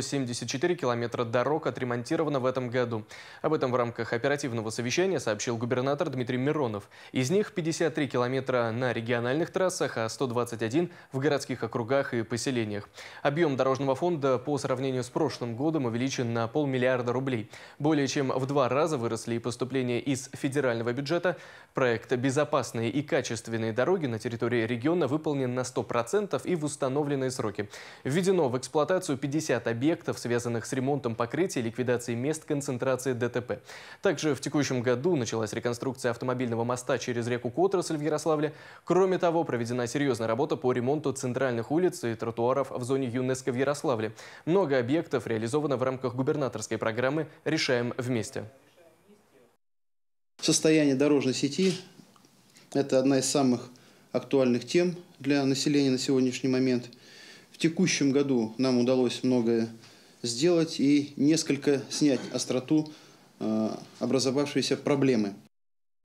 174 километра дорог отремонтировано в этом году. Об этом в рамках оперативного совещания сообщил губернатор Дмитрий Миронов. Из них 53 километра на региональных трассах, а 121 в городских округах и поселениях. Объем дорожного фонда по сравнению с прошлым годом увеличен на полмиллиарда рублей. Более чем в два раза выросли и поступления из федерального бюджета. Проект «Безопасные и качественные дороги» на территории региона выполнен на 100% и в установленные сроки. Введено в эксплуатацию 50 объектов объектов, связанных с ремонтом покрытия, ликвидацией мест концентрации ДТП. Также в текущем году началась реконструкция автомобильного моста через реку Котросль в Ярославле. Кроме того, проведена серьезная работа по ремонту центральных улиц и тротуаров в зоне ЮНЕСКО в Ярославле. Много объектов реализовано в рамках губернаторской программы «Решаем вместе». Состояние дорожной сети – это одна из самых актуальных тем для населения на сегодняшний момент – текущем году нам удалось многое сделать и несколько снять остроту э, образовавшейся проблемы.